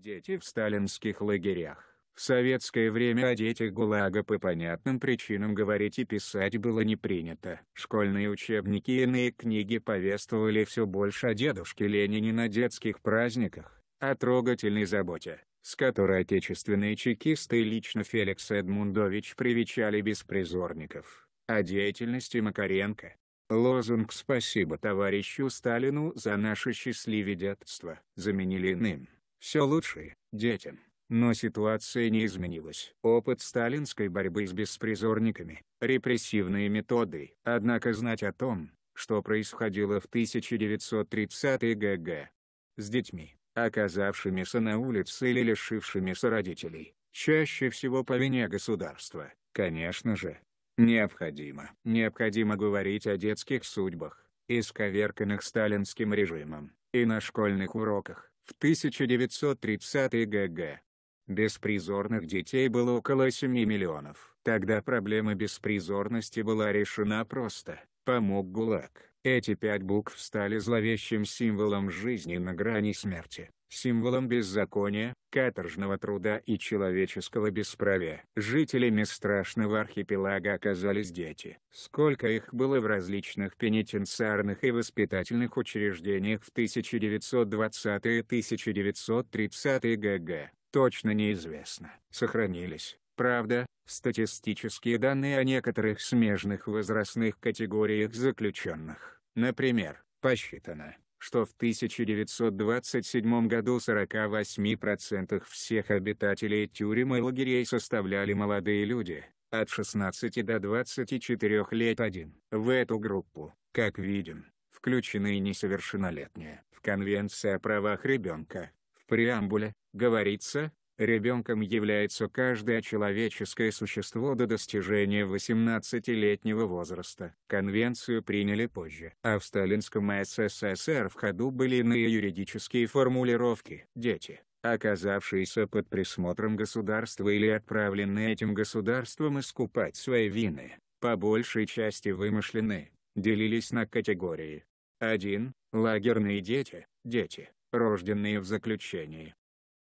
Дети в сталинских лагерях. В советское время о детях ГУЛАГа по понятным причинам говорить и писать было не принято. Школьные учебники и иные книги повествовали все больше о дедушке Ленине на детских праздниках, о трогательной заботе, с которой отечественные чекисты и лично Феликс Эдмундович привечали беспризорников, о деятельности Макаренко. Лозунг «Спасибо товарищу Сталину за наше счастливое детство» заменили иным. Все лучше – детям. Но ситуация не изменилась. Опыт сталинской борьбы с беспризорниками, репрессивные методы. Однако знать о том, что происходило в 1930-е ГГ с детьми, оказавшимися на улице или лишившимися родителей, чаще всего по вине государства, конечно же. Необходимо. Необходимо говорить о детских судьбах, исковерканных сталинским режимом, и на школьных уроках, в 1930-е г.г. Беспризорных детей было около 7 миллионов. Тогда проблема беспризорности была решена просто, помог ГУЛАГ. Эти пять букв стали зловещим символом жизни на грани смерти символом беззакония, каторжного труда и человеческого бесправия. Жителями страшного архипелага оказались дети. Сколько их было в различных пенитенциарных и воспитательных учреждениях в 1920-1930-е г.г., точно неизвестно. Сохранились, правда, статистические данные о некоторых смежных возрастных категориях заключенных. Например, посчитано, что в 1927 году 48% всех обитателей тюрем и лагерей составляли молодые люди, от 16 до 24 лет один. В эту группу, как видим, включены и несовершеннолетние. В Конвенции о правах ребенка, в преамбуле, говорится, Ребенком является каждое человеческое существо до достижения 18-летнего возраста. Конвенцию приняли позже. А в сталинском СССР в ходу были иные юридические формулировки. Дети, оказавшиеся под присмотром государства или отправленные этим государством искупать свои вины, по большей части вымышлены, делились на категории. 1. Лагерные дети, дети, рожденные в заключении.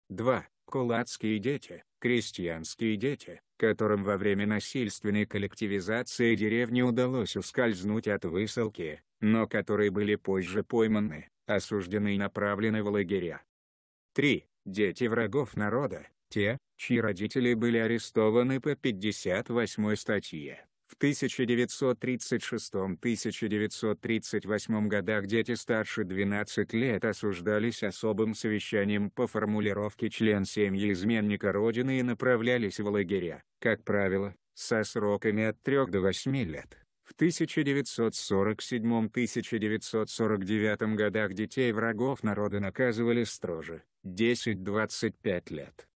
2. Кулацкие дети, крестьянские дети, которым во время насильственной коллективизации деревни удалось ускользнуть от высылки, но которые были позже пойманы, осуждены и направлены в лагеря. 3. Дети врагов народа, те, чьи родители были арестованы по 58 статье. В 1936-1938 годах дети старше 12 лет осуждались особым совещанием по формулировке член семьи изменника Родины и направлялись в лагеря, как правило, со сроками от 3 до 8 лет. В 1947-1949 годах детей врагов народа наказывали строже – 10-25 лет.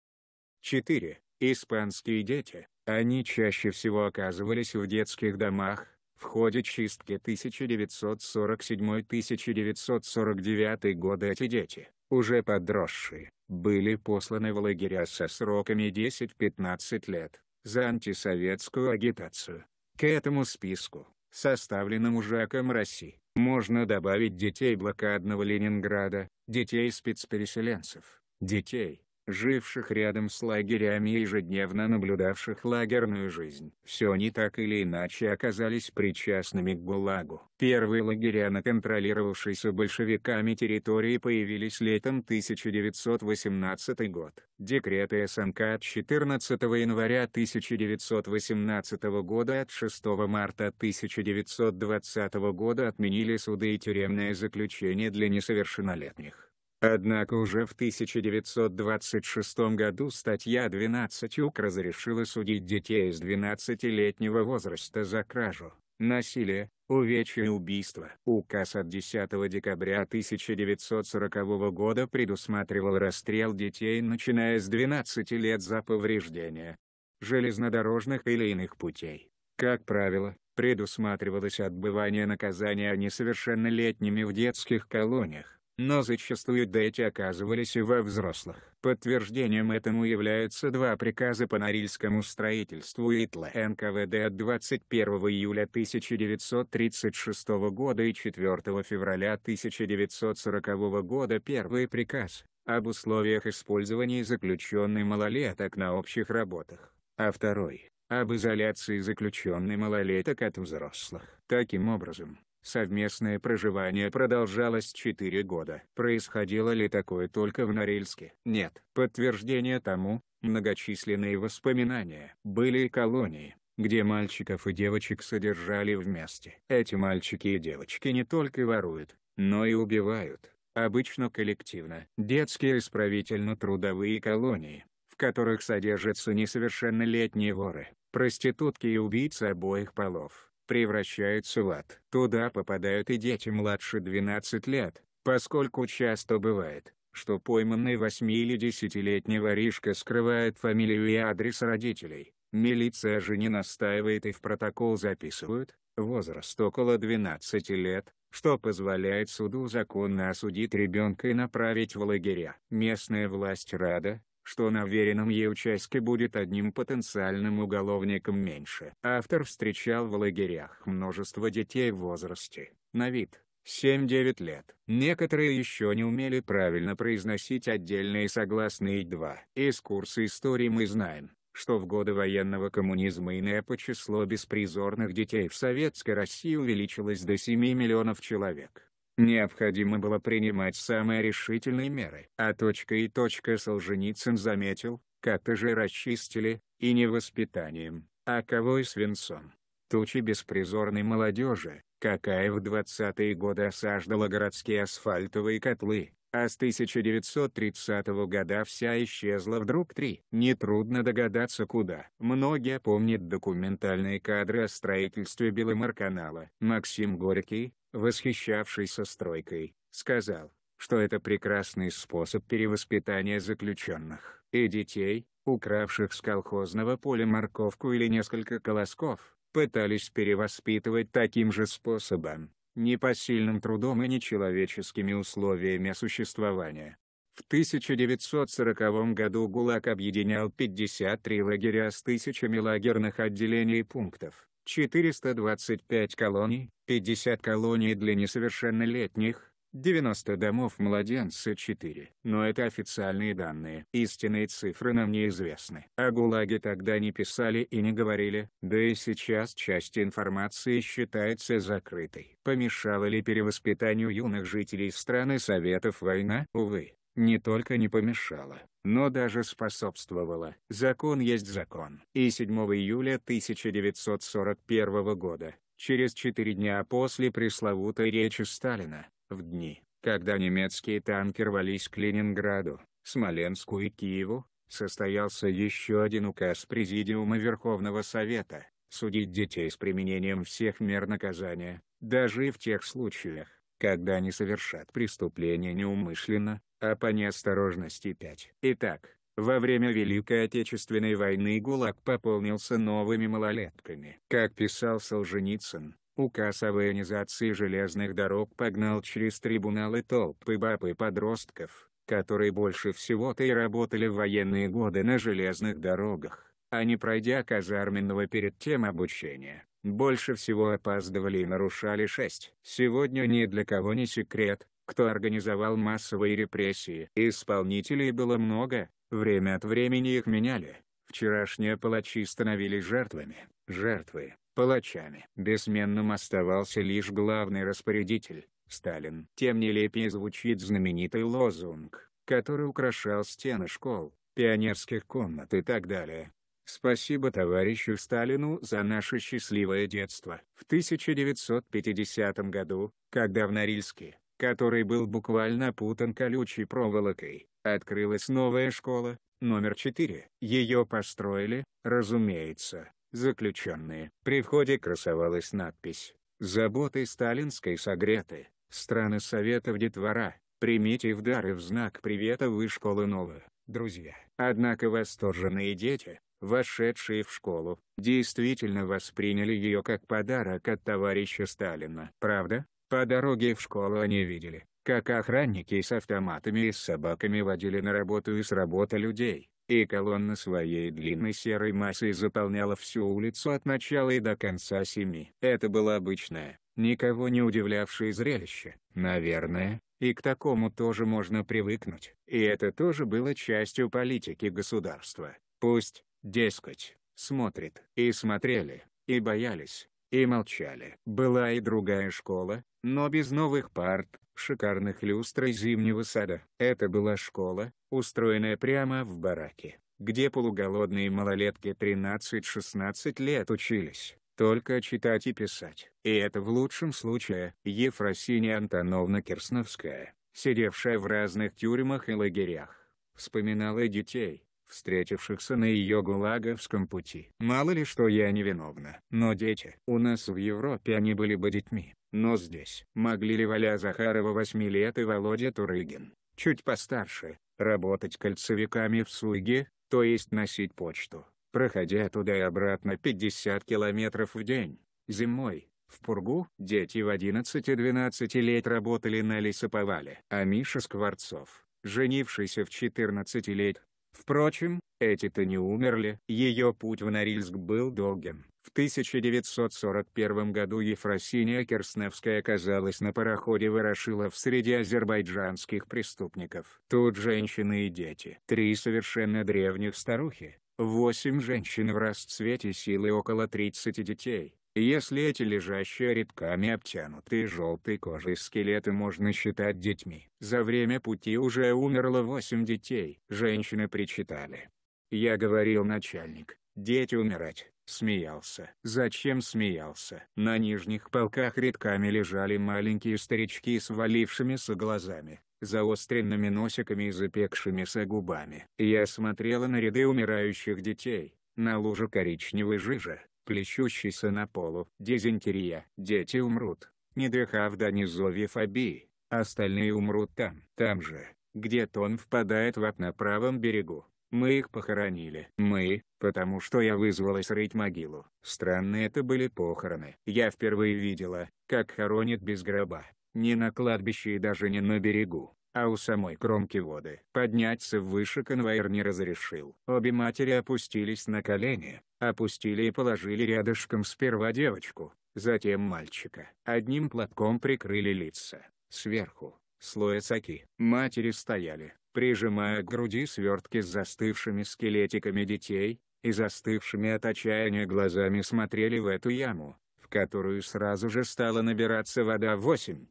4. Испанские дети они чаще всего оказывались в детских домах, в ходе чистки 1947-1949 года эти дети, уже подросшие, были посланы в лагеря со сроками 10-15 лет, за антисоветскую агитацию. К этому списку, составленному Жаком России, можно добавить детей блокадного Ленинграда, детей спецпереселенцев, детей, живших рядом с лагерями и ежедневно наблюдавших лагерную жизнь. Все они так или иначе оказались причастными к ГУЛАГу. Первые лагеря на контролировавшейся большевиками территории появились летом 1918 год. Декреты СНК от 14 января 1918 года от 6 марта 1920 года отменили суды и тюремное заключение для несовершеннолетних. Однако уже в 1926 году статья 12 УК разрешила судить детей с 12-летнего возраста за кражу, насилие, увечье и убийство. Указ от 10 декабря 1940 года предусматривал расстрел детей начиная с 12 лет за повреждение железнодорожных или иных путей. Как правило, предусматривалось отбывание наказания несовершеннолетними в детских колониях но зачастую дети оказывались и во взрослых. Подтверждением этому являются два приказа по Норильскому строительству ИТЛА НКВД от 21 июля 1936 года и 4 февраля 1940 года первый приказ об условиях использования заключенной малолеток на общих работах, а второй – об изоляции заключенной малолеток от взрослых. Таким образом, Совместное проживание продолжалось 4 года. Происходило ли такое только в Норильске? Нет. Подтверждение тому – многочисленные воспоминания. Были и колонии, где мальчиков и девочек содержали вместе. Эти мальчики и девочки не только воруют, но и убивают. Обычно коллективно. Детские исправительно-трудовые колонии, в которых содержатся несовершеннолетние воры, проститутки и убийцы обоих полов. Превращаются в ад. Туда попадают и дети младше 12 лет, поскольку часто бывает, что пойманный 8 или 10-летний воришка скрывает фамилию и адрес родителей. Милиция же не настаивает и в протокол записывают, возраст около 12 лет, что позволяет суду законно осудить ребенка и направить в лагеря. Местная власть рада, что на веренном ей участке будет одним потенциальным уголовником меньше. Автор встречал в лагерях множество детей в возрасте, на вид, 7-9 лет. Некоторые еще не умели правильно произносить отдельные согласные два. Из курса истории мы знаем, что в годы военного коммунизма и НЭПа число беспризорных детей в Советской России увеличилось до 7 миллионов человек необходимо было принимать самые решительные меры. А точка и точка Солженицын заметил, как же расчистили, и не воспитанием, а кого и свинцом. Тучи беспризорной молодежи, какая в 20-е годы осаждала городские асфальтовые котлы, а с 1930 года вся исчезла вдруг три. Нетрудно догадаться куда. Многие помнят документальные кадры о строительстве Беломорканала. Максим Горький, восхищавшийся стройкой, сказал, что это прекрасный способ перевоспитания заключенных и детей, укравших с колхозного поля морковку или несколько колосков, пытались перевоспитывать таким же способом, непосильным трудом и нечеловеческими условиями существования. В 1940 году ГУЛАГ объединял 53 лагеря с тысячами лагерных отделений и пунктов, 425 колоний, 50 колоний для несовершеннолетних, 90 домов младенца 4. Но это официальные данные. Истинные цифры нам неизвестны. О ГУЛАГе тогда не писали и не говорили, да и сейчас часть информации считается закрытой. Помешала ли перевоспитанию юных жителей страны Советов война? Увы, не только не помешала, но даже способствовала. Закон есть закон. И 7 июля 1941 года через четыре дня после пресловутой речи Сталина, в дни, когда немецкие танки рвались к Ленинграду, Смоленску и Киеву, состоялся еще один указ Президиума Верховного Совета, судить детей с применением всех мер наказания, даже и в тех случаях, когда они совершат преступление неумышленно, а по неосторожности 5. Итак, во время Великой Отечественной войны ГУЛАГ пополнился новыми малолетками. Как писал Солженицын, Указ о военизации железных дорог погнал через трибуналы толпы баб и подростков, которые больше всего-то и работали в военные годы на железных дорогах, а не пройдя казарменного перед тем обучения, больше всего опаздывали и нарушали шесть. Сегодня ни для кого не секрет, кто организовал массовые репрессии. Исполнителей было много, Время от времени их меняли. Вчерашние палачи становились жертвами, жертвы – палачами. Бессменным оставался лишь главный распорядитель – Сталин. Тем нелепее звучит знаменитый лозунг, который украшал стены школ, пионерских комнат и так далее. Спасибо товарищу Сталину за наше счастливое детство. В 1950 году, когда в Норильске, который был буквально путан колючей проволокой, Открылась новая школа, номер 4. Ее построили, разумеется, заключенные. При входе красовалась надпись «Заботы сталинской согреты, страны Советов детвора, примите в дар и в знак привета вы школы новые, друзья». Однако восторженные дети, вошедшие в школу, действительно восприняли ее как подарок от товарища Сталина. Правда? По дороге в школу они видели, как охранники с автоматами и с собаками водили на работу и с работы людей, и колонна своей длинной серой массой заполняла всю улицу от начала и до конца семи. Это было обычное, никого не удивлявшее зрелище, наверное, и к такому тоже можно привыкнуть. И это тоже было частью политики государства. Пусть, дескать, смотрит. И смотрели, и боялись, и молчали. Была и другая школа, но без новых парт, шикарных люстр и зимнего сада. Это была школа, устроенная прямо в бараке, где полуголодные малолетки 13-16 лет учились только читать и писать. И это в лучшем случае. Ефросиния Антоновна Кирсновская, сидевшая в разных тюрьмах и лагерях, вспоминала детей, встретившихся на ее гулаговском пути. Мало ли что я невиновна, но дети. У нас в Европе они были бы детьми, но здесь. Могли ли Валя Захарова 8 лет и Володя Турыгин, чуть постарше, работать кольцевиками в Суге, то есть носить почту, проходя туда и обратно 50 километров в день, зимой, в Пургу дети в 11-12 лет работали на лесоповале. А Миша Скворцов, женившийся в 14 лет, Впрочем, эти-то не умерли. Ее путь в Норильск был долгим. В 1941 году Ефросиния Керсневская оказалась на пароходе Ворошилов среди азербайджанских преступников. Тут женщины и дети. Три совершенно древних старухи, восемь женщин в расцвете силы около 30 детей, если эти лежащие рябками обтянутые желтой кожей скелеты можно считать детьми. За время пути уже умерло восемь детей. Женщины причитали. Я говорил начальник, дети умирать, смеялся. Зачем смеялся? На нижних полках редками лежали маленькие старички с валившимися глазами, заостренными носиками и запекшимися губами. Я смотрела на ряды умирающих детей, на лужу коричневой жижи, плещущийся на полу, дизентерия. Дети умрут, не дыхав до низовифобии, остальные умрут там. Там же, где тон впадает в ад на правом берегу. Мы их похоронили. Мы, потому что я вызвалась рыть могилу. Странные это были похороны. Я впервые видела, как хоронят без гроба. Не на кладбище и даже не на берегу а у самой кромки воды. Подняться выше конвоир не разрешил. Обе матери опустились на колени, опустили и положили рядышком сперва девочку, затем мальчика. Одним платком прикрыли лица, сверху, слоя соки. Матери стояли, прижимая к груди свертки с застывшими скелетиками детей, и застывшими от отчаяния глазами смотрели в эту яму, в которую сразу же стала набираться вода 8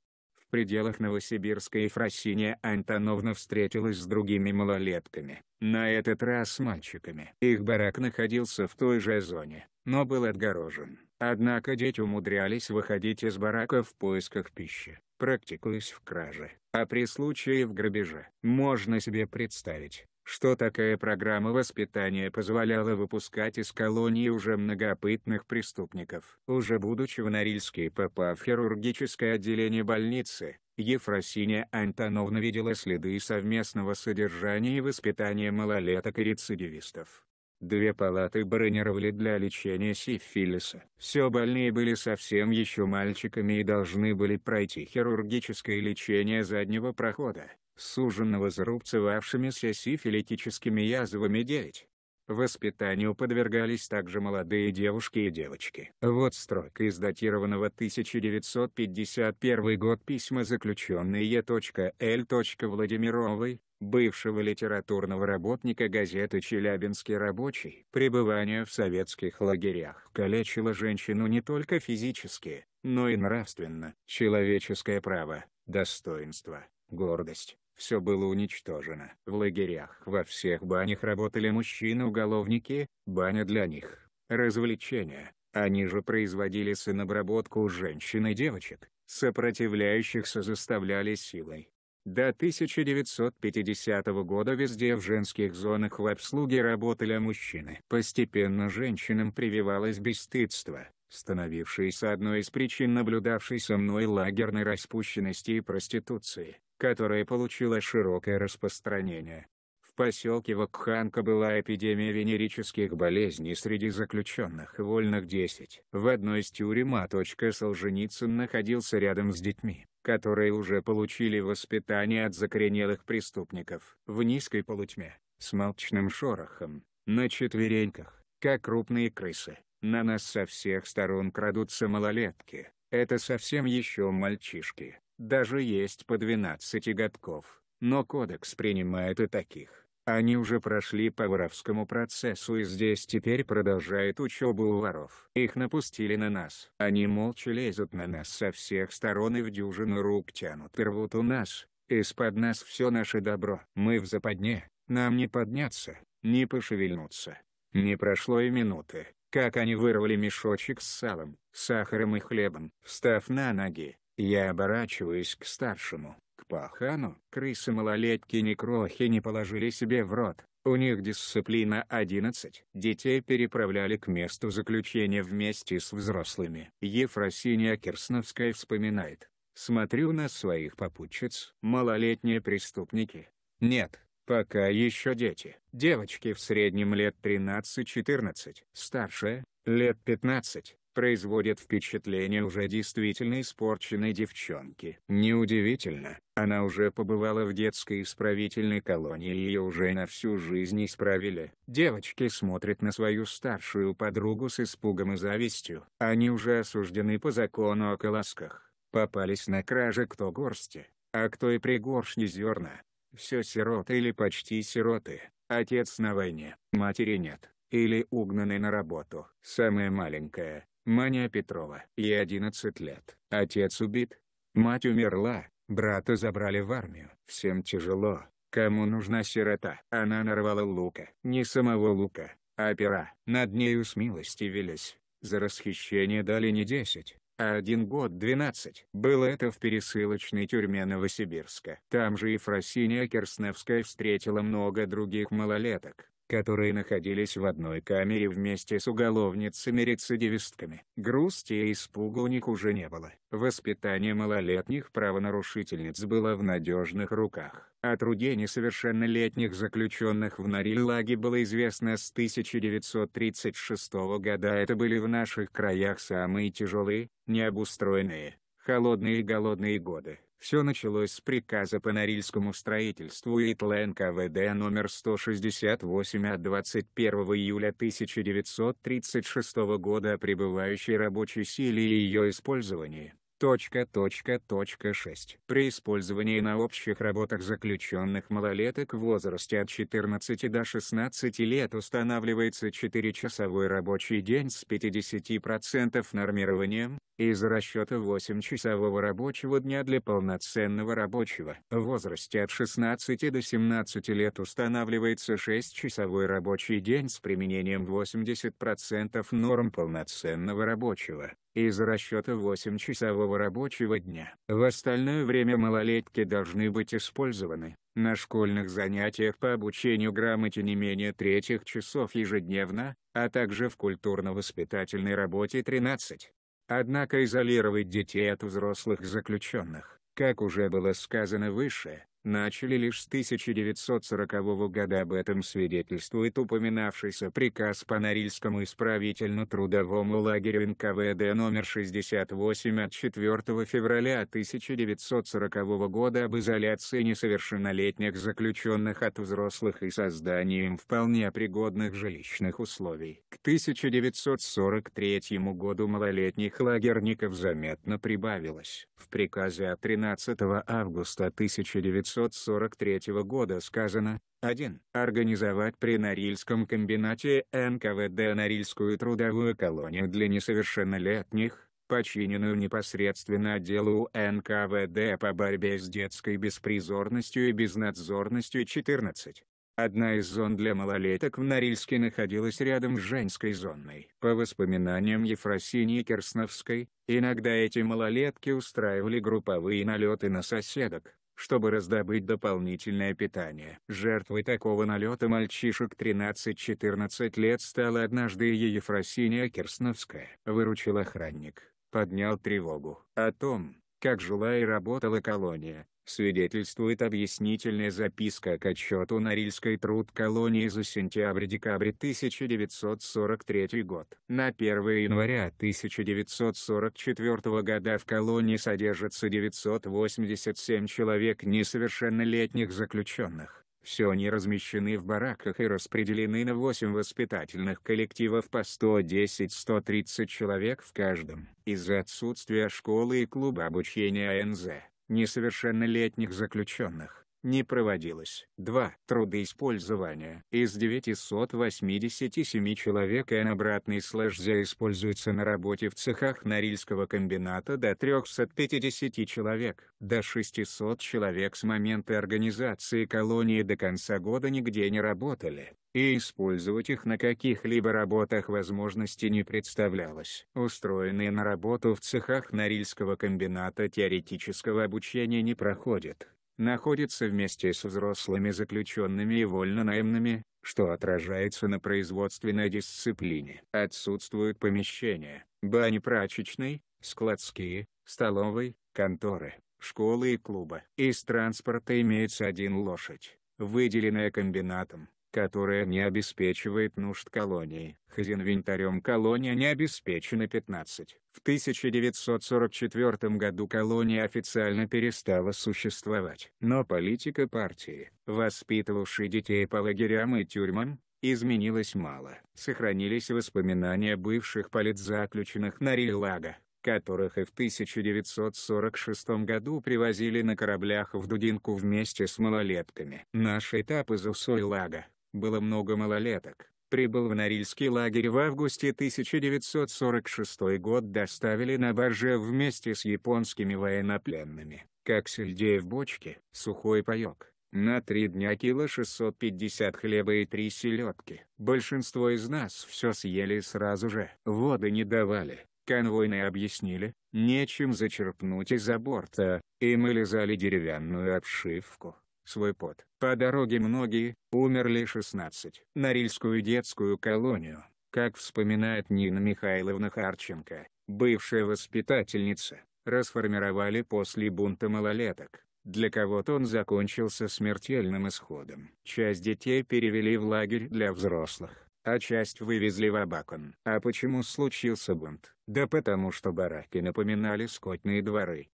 в пределах Новосибирска Ефросиния Антоновна встретилась с другими малолетками, на этот раз с мальчиками. Их барак находился в той же зоне, но был отгорожен. Однако дети умудрялись выходить из барака в поисках пищи, практикуясь в краже, а при случае в грабеже. Можно себе представить, что такая программа воспитания позволяла выпускать из колонии уже многопытных преступников. Уже будучи в Норильске и попав в хирургическое отделение больницы, Ефросиня Антоновна видела следы совместного содержания и воспитания малолеток и рецидивистов. Две палаты бронировали для лечения сифилиса. Все больные были совсем еще мальчиками и должны были пройти хирургическое лечение заднего прохода суженного зарубцевавшимися сифилитическими язвами 9. Воспитанию подвергались также молодые девушки и девочки. Вот строка из датированного 1951 год письма заключенной Е.Л. Владимировой, бывшего литературного работника газеты «Челябинский рабочий». Пребывание в советских лагерях калечило женщину не только физически, но и нравственно. Человеческое право, достоинство, гордость, все было уничтожено. В лагерях во всех банях работали мужчины-уголовники, баня для них – развлечение. Они же производили сынобработку женщин и девочек, сопротивляющихся заставляли силой. До 1950 года везде в женских зонах в обслуге работали мужчины. Постепенно женщинам прививалось бесстыдство, становившееся одной из причин наблюдавшейся мной лагерной распущенности и проституции которое получило широкое распространение. В поселке Вакханка была эпидемия венерических болезней среди заключенных вольных 10. В одной из тюрем А. Солженицын находился рядом с детьми, которые уже получили воспитание от закоренелых преступников. В низкой полутьме, с молчным шорохом, на четвереньках, как крупные крысы, на нас со всех сторон крадутся малолетки. Это совсем еще мальчишки даже есть по 12 годков, но кодекс принимает и таких. Они уже прошли по воровскому процессу и здесь теперь продолжают учебу у воров. Их напустили на нас. Они молча лезут на нас со всех сторон и в дюжину рук тянут и рвут у нас. Из-под нас все наше добро. Мы в западне, нам не подняться, не пошевельнуться. Не прошло и минуты, как они вырвали мешочек с салом, сахаром и хлебом. Встав на ноги, я оборачиваюсь к старшему, к пахану. Крысы-малолетки ни крохи не положили себе в рот. У них дисциплина 11. Детей переправляли к месту заключения вместе с взрослыми. Ефросиния Кирсновская вспоминает. Смотрю на своих попутчиц, малолетние преступники. Нет, пока еще дети. Девочки в среднем лет 13-14, старшая — лет 15 производит впечатление уже действительно испорченной девчонки. Неудивительно, она уже побывала в детской исправительной колонии и ее уже на всю жизнь исправили. Девочки смотрят на свою старшую подругу с испугом и завистью. Они уже осуждены по закону о колосках. Попались на краже кто горсти, а кто и пригоршни зерна. Все сироты или почти сироты. Отец на войне, матери нет, или угнаны на работу. Самая маленькая, Маня Петрова. Ей 11 лет. Отец убит. Мать умерла, брата забрали в армию. Всем тяжело, кому нужна сирота. Она нарвала лука. Не самого лука, а пера. Над нею смилостивились. За расхищение дали не 10, а один год 12. Было это в пересылочной тюрьме Новосибирска. Там же и Ефросиния Керсневская встретила много других малолеток которые находились в одной камере вместе с уголовницами-рецидивистками. Грусти и испуга у них уже не было. Воспитание малолетних правонарушительниц было в надежных руках. О труде несовершеннолетних заключенных в Нариллаге было известно с 1936 года. Это были в наших краях самые тяжелые, необустроенные, холодные и голодные годы. Все началось с приказа по Норильскому строительству ИТЛ КВД а номер 168 от 21 июля 1936 года о пребывающей рабочей силе и ее использовании. Точка, точка, точка 6. При использовании на общих работах заключенных малолеток в возрасте от 14 до 16 лет устанавливается 4-часовой рабочий день с 50% нормированием, из расчета 8-часового рабочего дня для полноценного рабочего. В возрасте от 16 до 17 лет устанавливается 6-часовой рабочий день с применением 80% норм полноценного рабочего из расчета 8-часового рабочего дня. В остальное время малолетки должны быть использованы на школьных занятиях по обучению грамоте не менее третьих часов ежедневно, а также в культурно-воспитательной работе 13. Однако изолировать детей от взрослых заключенных, как уже было сказано выше, начали лишь с 1940 года об этом свидетельствует упоминавшийся приказ по Норильскому исправительно-трудовому лагерю НКВД номер 68 от 4 февраля 1940 года об изоляции несовершеннолетних заключенных от взрослых и создании им вполне пригодных жилищных условий. К 1943 году малолетних лагерников заметно прибавилось. В приказе от 13 августа 1940 1943 года сказано 1. Организовать при Норильском комбинате НКВД Норильскую трудовую колонию для несовершеннолетних, починенную непосредственно отделу НКВД по борьбе с детской беспризорностью и безнадзорностью 14. Одна из зон для малолеток в Норильске находилась рядом с женской зоной. По воспоминаниям Ефросинии Керсновской, иногда эти малолетки устраивали групповые налеты на соседок чтобы раздобыть дополнительное питание. Жертвой такого налета мальчишек 13-14 лет стала однажды Ефросиния Керсновская. Выручил охранник, поднял тревогу о том, как жила и работала колония, свидетельствует объяснительная записка к отчету Норильской труд колонии за сентябрь-декабрь 1943 год. На 1 января 1944 года в колонии содержится 987 человек несовершеннолетних заключенных. Все они размещены в бараках и распределены на 8 воспитательных коллективов по 110-130 человек в каждом. Из-за отсутствия школы и клуба обучения НЗ, несовершеннолетних заключенных не проводилось. 2. Трудоиспользование. Из 987 человек N обратный слэш используется на работе в цехах Норильского комбината до 350 человек. До 600 человек с момента организации колонии до конца года нигде не работали и использовать их на каких-либо работах возможности не представлялось. Устроенные на работу в цехах Норильского комбината теоретического обучения не проходят находится вместе с взрослыми заключенными и вольнонаемными, что отражается на производственной дисциплине. Отсутствуют помещения, бани прачечной, складские, столовой, конторы, школы и клуба. Из транспорта имеется один лошадь, выделенная комбинатом которая не обеспечивает нужд колонии. Хозинвентарем колония не обеспечена 15. В 1944 году колония официально перестала существовать. Но политика партии, воспитывавшей детей по лагерям и тюрьмам, изменилась мало. Сохранились воспоминания бывших политзаключенных на Рилага, которых и в 1946 году привозили на кораблях в Дудинку вместе с малолетками. Наш этап из Усуйлага, было много малолеток. Прибыл в Норильский лагерь в августе 1946 год доставили на барже вместе с японскими военнопленными, как сельдей в бочке, сухой паёк. На три дня кило 650 хлеба и три селедки. Большинство из нас все съели сразу же. Воды не давали, конвойные объяснили, нечем зачерпнуть из-за борта, и мы лизали деревянную обшивку свой пот. По дороге многие, умерли 16. Норильскую детскую колонию, как вспоминает Нина Михайловна Харченко, бывшая воспитательница, расформировали после бунта малолеток. Для кого-то он закончился смертельным исходом. Часть детей перевели в лагерь для взрослых а часть вывезли в Абакан. А почему случился бунт? Да потому что бараки напоминали скотные дворы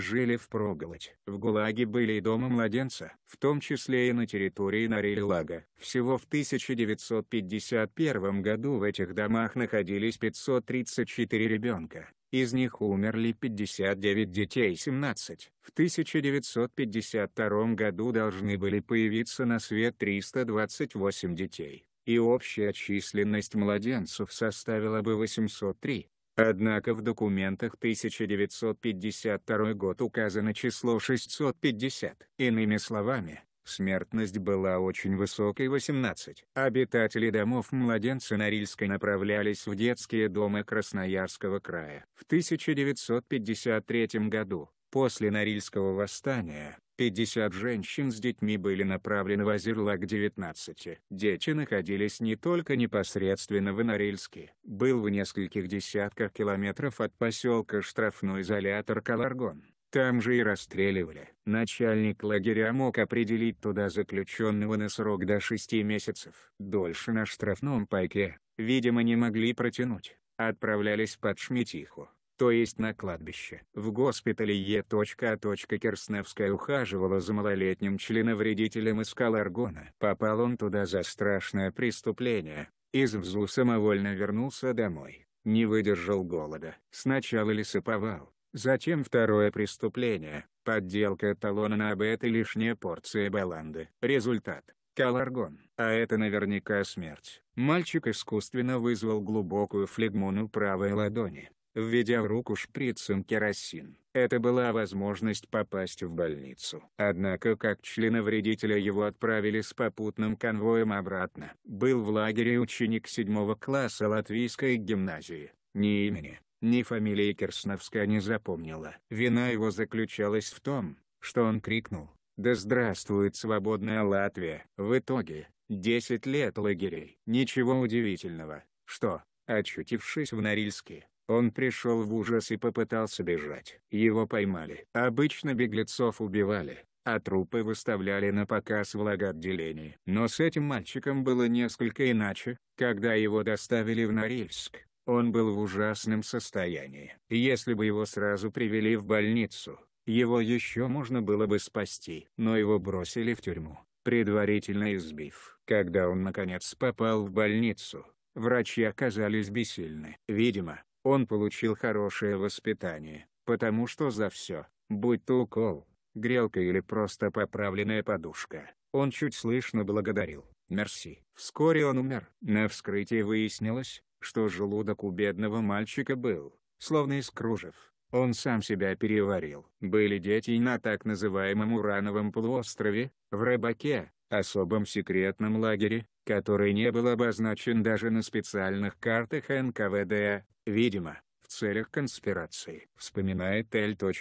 жили впроголодь. В ГУЛАГе были и дома младенца, в том числе и на территории Нарильлага. Всего в 1951 году в этих домах находились 534 ребенка. Из них умерли 59 детей 17. В 1952 году должны были появиться на свет 328 детей, и общая численность младенцев составила бы 803. Однако в документах 1952 год указано число 650. Иными словами, смертность была очень высокой 18. Обитатели домов младенца Норильска направлялись в детские дома Красноярского края. В 1953 году, после Норильского восстания, 50 женщин с детьми были направлены в Азерлак-19. Дети находились не только непосредственно в Инорильске. Был в нескольких десятках километров от поселка штрафной изолятор Каларгон. Там же и расстреливали. Начальник лагеря мог определить туда заключенного на срок до 6 месяцев. Дольше на штрафном пайке, видимо не могли протянуть. Отправлялись под Шметиху то есть на кладбище. В госпитале Е. Керсневская ухаживала за малолетним членовредителем из Каларгона. Попал он туда за страшное преступление. Из ВЗУ самовольно вернулся домой. Не выдержал голода. Сначала лесоповал. Затем второе преступление – подделка талона на обед и лишняя порция баланды. Результат – каларгон. А это наверняка смерть. Мальчик искусственно вызвал глубокую флегмону правой ладони введя в руку шприцем керосин. Это была возможность попасть в больницу. Однако как члена вредителя его отправили с попутным конвоем обратно. Был в лагере ученик седьмого класса латвийской гимназии, ни имени, ни фамилии Керсновска не запомнила. Вина его заключалась в том, что он крикнул «Да здравствует свободная Латвия!» В итоге, 10 лет лагерей. Ничего удивительного, что, очутившись в Норильске, он пришел в ужас и попытался бежать. Его поймали. Обычно беглецов убивали, а трупы выставляли на показ в лагоотделении. Но с этим мальчиком было несколько иначе. Когда его доставили в Норильск, он был в ужасном состоянии. Если бы его сразу привели в больницу, его еще можно было бы спасти. Но его бросили в тюрьму, предварительно избив. Когда он наконец попал в больницу, врачи оказались бессильны. Видимо, он получил хорошее воспитание, потому что за все, будь то укол, грелка или просто поправленная подушка, он чуть слышно благодарил. Мерси. Вскоре он умер. На вскрытии выяснилось, что желудок у бедного мальчика был, словно из кружев. Он сам себя переварил. Были дети на так называемом Урановом полуострове, в Рыбаке, особом секретном лагере, который не был обозначен даже на специальных картах НКВД, Видимо, в целях конспирации, вспоминает Л.Д.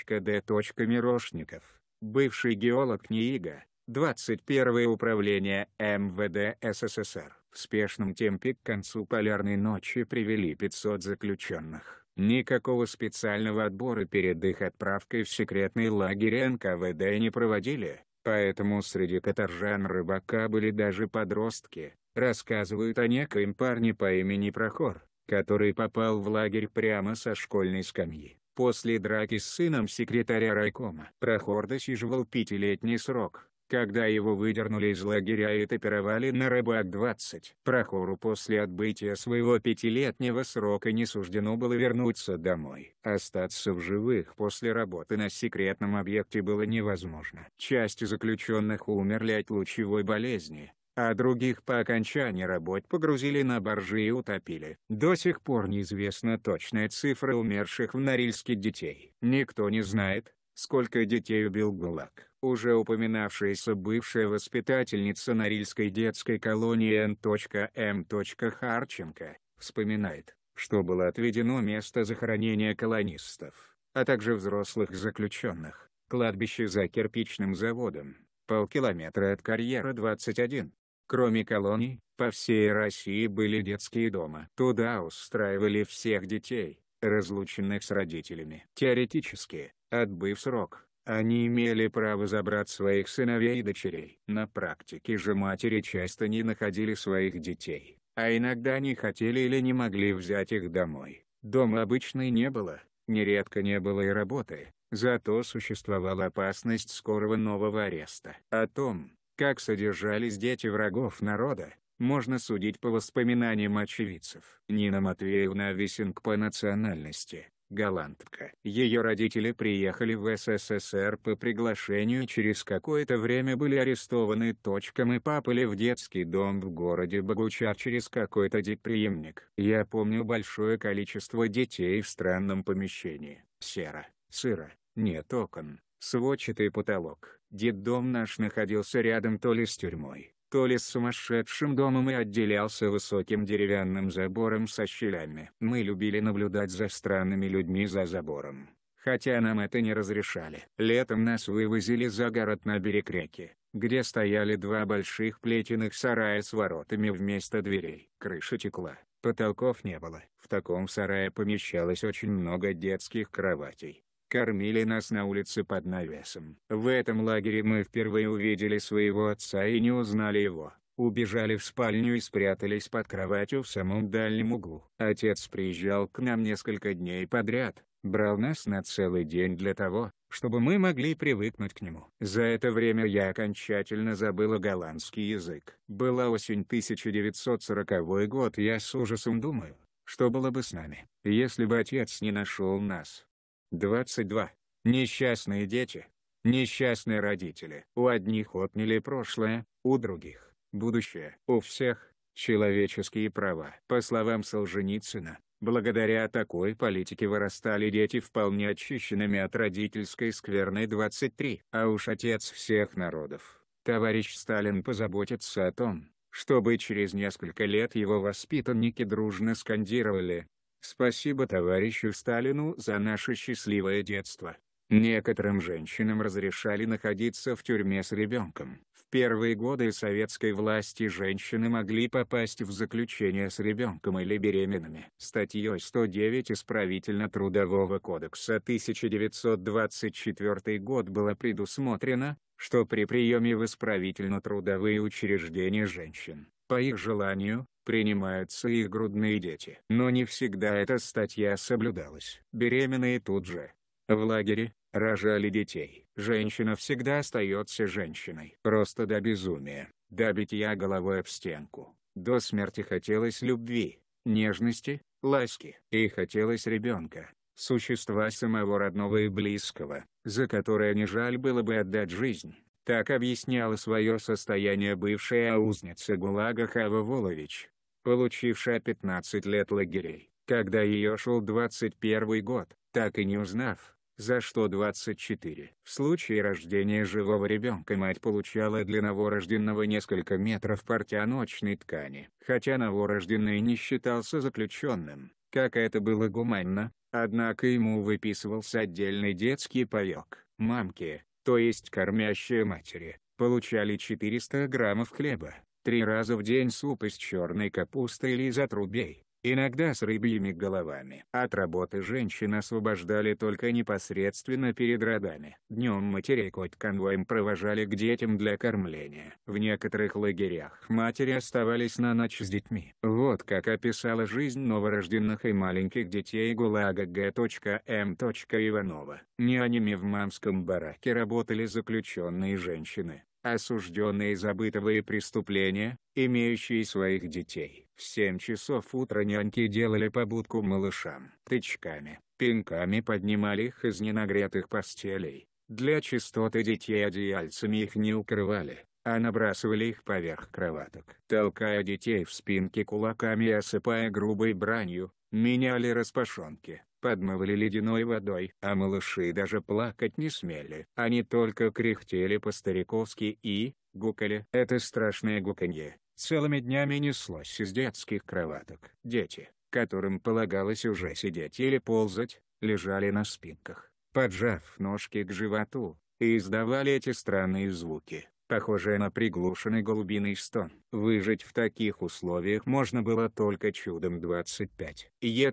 Мирошников, бывший геолог НИИГа, 21 управление МВД СССР. В спешном темпе к концу полярной ночи привели 500 заключенных. Никакого специального отбора перед их отправкой в секретный лагерь НКВД не проводили, поэтому среди каторжан рыбака были даже подростки, рассказывают о некоем парне по имени Прохор, который попал в лагерь прямо со школьной скамьи. После драки с сыном секретаря райкома Прохор досиживал пятилетний срок, когда его выдернули из лагеря и топировали на рыбак-20. Прохору после отбытия своего пятилетнего срока не суждено было вернуться домой. Остаться в живых после работы на секретном объекте было невозможно. Часть заключенных умерли от лучевой болезни, а других по окончании работ погрузили на боржи и утопили. До сих пор неизвестна точная цифра умерших в Норильске детей. Никто не знает, сколько детей убил ГУЛАГ. Уже упоминавшаяся бывшая воспитательница Норильской детской колонии Н.М. Харченко вспоминает, что было отведено место захоронения колонистов, а также взрослых заключенных, кладбище за кирпичным заводом, полкилометра от карьера 21. Кроме колоний, по всей России были детские дома. Туда устраивали всех детей, разлученных с родителями. Теоретически, отбыв срок, они имели право забрать своих сыновей и дочерей. На практике же матери часто не находили своих детей, а иногда не хотели или не могли взять их домой. Дома обычной не было, нередко не было и работы, зато существовала опасность скорого нового ареста. О том, как содержались дети врагов народа, можно судить по воспоминаниям очевидцев. Нина Матвеевна Висинг по национальности, голландка. Ее родители приехали в СССР по приглашению через какое-то время были арестованы точком и попали в детский дом в городе Богучар через какой-то деприемник. Я помню большое количество детей в странном помещении. Серо, сыро, нет окон, сводчатый потолок. Детдом наш находился рядом то ли с тюрьмой, то ли с сумасшедшим домом и отделялся высоким деревянным забором со щелями. Мы любили наблюдать за странными людьми за забором. Хотя нам это не разрешали. Летом нас вывозили за город на берег реки, где стояли два больших плетеных сарая с воротами вместо дверей. Крыша текла, потолков не было. В таком сарае помещалось очень много детских кроватей кормили нас на улице под навесом. В этом лагере мы впервые увидели своего отца и не узнали его. Убежали в спальню и спрятались под кроватью в самом дальнем углу. Отец приезжал к нам несколько дней подряд, брал нас на целый день для того, чтобы мы могли привыкнуть к нему. За это время я окончательно забыла голландский язык. Была осень 1940 год я с ужасом думаю, что было бы с нами, если бы отец не нашел нас. 22. Несчастные дети. Несчастные родители. У одних отняли прошлое, у других – будущее. У всех – человеческие права. По словам Солженицына, благодаря такой политике вырастали дети вполне очищенными от родительской скверны 23. А уж отец всех народов, товарищ Сталин позаботится о том, чтобы через несколько лет его воспитанники дружно скандировали Спасибо товарищу Сталину за наше счастливое детство. Некоторым женщинам разрешали находиться в тюрьме с ребенком. В первые годы советской власти женщины могли попасть в заключение с ребенком или беременными. Статьей 109 Исправительно-трудового кодекса 1924 год было предусмотрено, что при приеме в исправительно-трудовые учреждения женщин, по их желанию, принимаются их грудные дети. Но не всегда эта статья соблюдалась. Беременные тут же, в лагере, рожали детей. Женщина всегда остается женщиной. Просто до безумия, до битья головой об стенку. До смерти хотелось любви, нежности, ласки. И хотелось ребенка, существа самого родного и близкого, за которое не жаль было бы отдать жизнь. Так объясняла свое состояние бывшая узница ГУЛАГа Хава Волович, получившая 15 лет лагерей, когда ее шел 21 год, так и не узнав, за что 24. В случае рождения живого ребенка мать получала для новорожденного несколько метров портяночной ткани. Хотя новорожденный не считался заключенным, как это было гуманно, однако ему выписывался отдельный детский паёк. Мамки, то есть кормящие матери, получали 400 граммов хлеба, три раза в день суп из черной капусты или из отрубей, иногда с рыбьими головами. От работы женщин освобождали только непосредственно перед родами. Днем матерей хоть конвоем провожали к детям для кормления. В некоторых лагерях матери оставались на ночь с детьми. Вот как описала жизнь новорожденных и маленьких детей ГУЛАГа Г.М. Иванова. Нянями в мамском бараке работали заключенные женщины осужденные за бытовые преступления, имеющие своих детей. В 7 часов утра няньки делали побудку малышам. Тычками, пинками поднимали их из ненагретых постелей. Для чистоты детей одеяльцами их не укрывали, а набрасывали их поверх кроваток. Толкая детей в спинке кулаками и осыпая грубой бранью, меняли распашонки подмывали ледяной водой, а малыши даже плакать не смели. Они только кряхтели по-стариковски и гукали. Это страшное гуканье. Целыми днями неслось из детских кроваток. Дети, которым полагалось уже сидеть или ползать, лежали на спинках, поджав ножки к животу, и издавали эти странные звуки похожее на приглушенный голубиный стон. Выжить в таких условиях можно было только чудом 25. Е.